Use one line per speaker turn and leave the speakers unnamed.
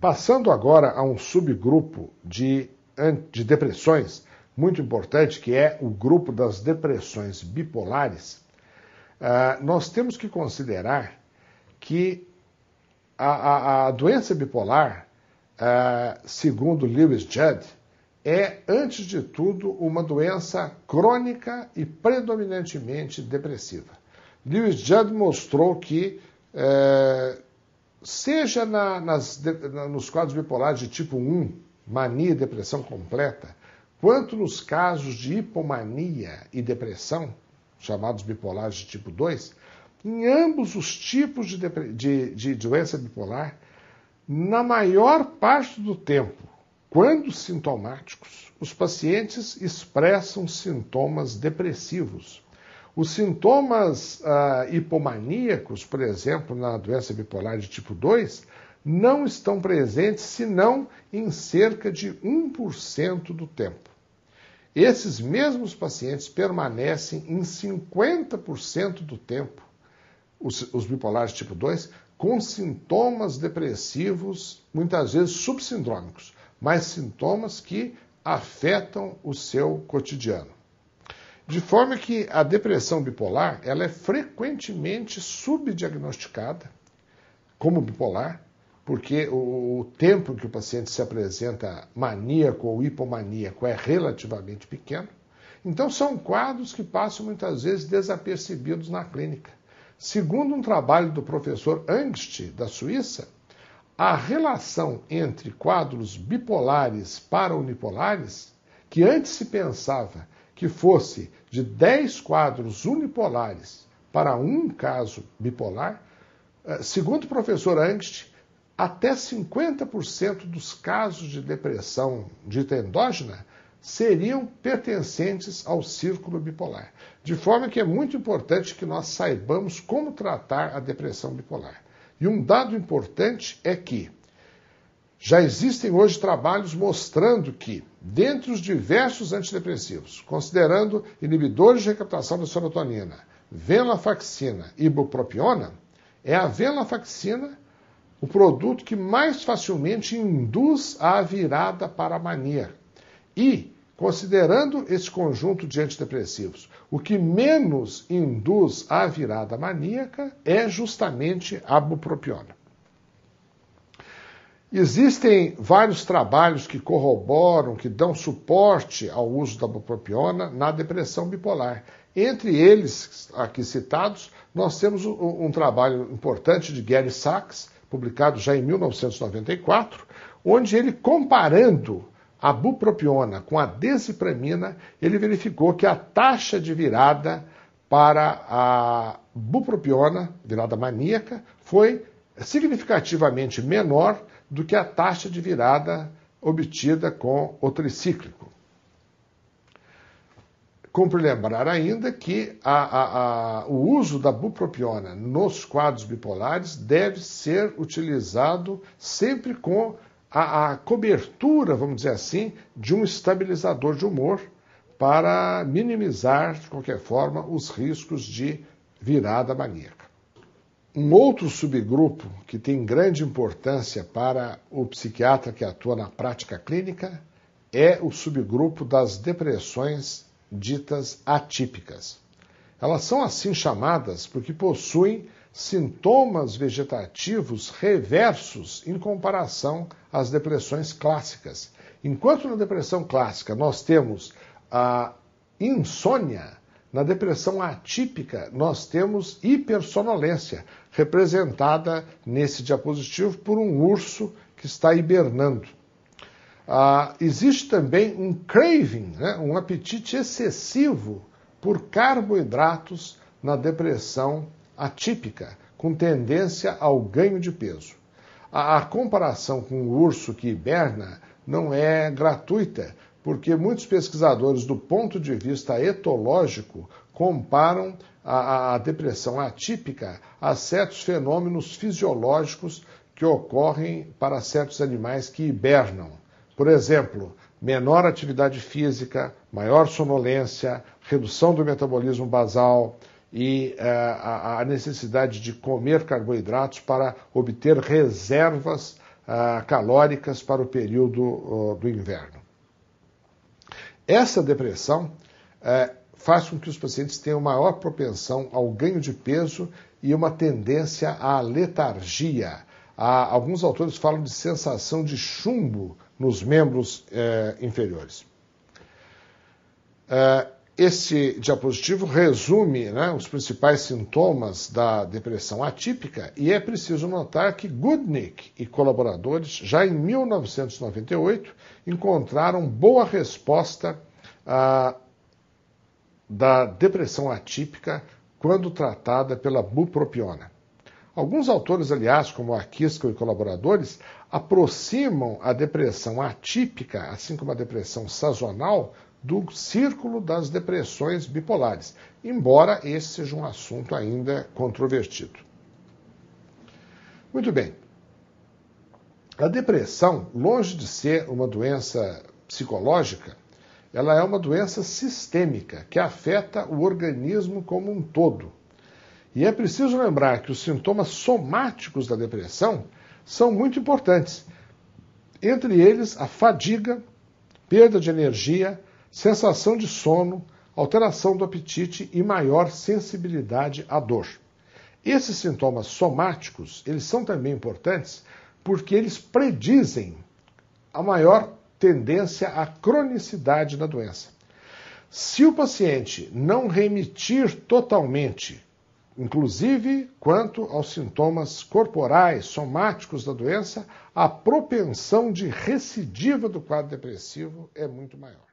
Passando agora a um subgrupo de, de depressões muito importante, que é o grupo das depressões bipolares, ah, nós temos que considerar que a, a, a doença bipolar, ah, segundo Lewis Judd, é, antes de tudo, uma doença crônica e predominantemente depressiva. Lewis Judd mostrou que eh, seja na, nas, na, nos quadros bipolares de tipo 1, mania e depressão completa, quanto nos casos de hipomania e depressão, chamados bipolares de tipo 2, em ambos os tipos de, de, de doença bipolar, na maior parte do tempo, quando sintomáticos, os pacientes expressam sintomas depressivos, os sintomas ah, hipomaníacos, por exemplo, na doença bipolar de tipo 2, não estão presentes senão em cerca de 1% do tempo. Esses mesmos pacientes permanecem em 50% do tempo, os, os bipolares tipo 2, com sintomas depressivos, muitas vezes subsindrômicos, mas sintomas que afetam o seu cotidiano. De forma que a depressão bipolar ela é frequentemente subdiagnosticada como bipolar, porque o, o tempo que o paciente se apresenta maníaco ou hipomaníaco é relativamente pequeno. Então, são quadros que passam muitas vezes desapercebidos na clínica. Segundo um trabalho do professor Angst, da Suíça, a relação entre quadros bipolares para unipolares, que antes se pensava que fosse de 10 quadros unipolares para um caso bipolar, eh, segundo o professor Angst, até 50% dos casos de depressão dita endógena seriam pertencentes ao círculo bipolar. De forma que é muito importante que nós saibamos como tratar a depressão bipolar. E um dado importante é que já existem hoje trabalhos mostrando que, dentre os diversos antidepressivos, considerando inibidores de recaptação da serotonina, venlafaxina e bupropiona, é a venlafaxina o produto que mais facilmente induz a virada para a mania. E, considerando esse conjunto de antidepressivos, o que menos induz a virada maníaca é justamente a bupropiona. Existem vários trabalhos que corroboram, que dão suporte ao uso da bupropiona na depressão bipolar. Entre eles, aqui citados, nós temos um, um trabalho importante de Gary Sachs, publicado já em 1994, onde ele comparando a bupropiona com a desipramina, ele verificou que a taxa de virada para a bupropiona, virada maníaca, foi significativamente menor do que a taxa de virada obtida com o tricíclico. Cumpre lembrar ainda que a, a, a, o uso da bupropiona nos quadros bipolares deve ser utilizado sempre com a, cobertura, vamos dizer assim, de um estabilizador de humor para minimizar, de qualquer forma, os riscos de virada maníaca. Um outro subgrupo que tem grande importância para o psiquiatra que atua na prática clínica é o subgrupo das depressões ditas atípicas. Elas são assim chamadas porque possuem sintomas vegetativos reversos em comparação às depressões clássicas. Enquanto na depressão clássica nós temos a insônia, na depressão atípica, nós temos hipersonolência, representada nesse diapositivo por um urso que está hibernando. Ah, existe também um craving, né, um apetite excessivo por carboidratos na depressão atípica, com tendência ao ganho de peso. A, a comparação com o urso que hiberna não é gratuita, porque muitos pesquisadores, do ponto de vista etológico, comparam a, a depressão atípica a certos fenômenos fisiológicos que ocorrem para certos animais que hibernam. Por exemplo, menor atividade física, maior sonolência, redução do metabolismo basal e uh, a, a, necessidade de comer carboidratos para obter reservas uh, calóricas para o período uh, do inverno. Essa depressão é, faz com que os pacientes tenham maior propensão ao ganho de peso e uma tendência à letargia. Há, alguns autores falam de sensação de chumbo nos membros é, inferiores. É, esse diapositivo resume né, os principais sintomas da depressão atípica e é preciso notar que Goodnick e colaboradores, já em 1998, encontraram boa resposta ah, da depressão atípica quando tratada pela bupropiona. Alguns autores, aliás, como Aquisco e colaboradores, aproximam a depressão atípica, assim como a depressão sazonal, do círculo das depressões bipolares, embora esse seja um assunto ainda controvertido. Muito bem. A depressão, longe de ser uma doença psicológica, ela é uma doença sistêmica que afeta o organismo como um todo. E é preciso lembrar que os sintomas somáticos da depressão são muito importantes. Entre eles, a fadiga, perda de energia, sensação de sono, alteração do apetite e maior sensibilidade à dor. Esses sintomas somáticos, eles são também importantes porque eles predizem a maior tendência à cronicidade da doença. Se o paciente não remitir totalmente, inclusive quanto aos sintomas corporais, somáticos da doença, a propensão de recidiva do quadro depressivo é muito maior.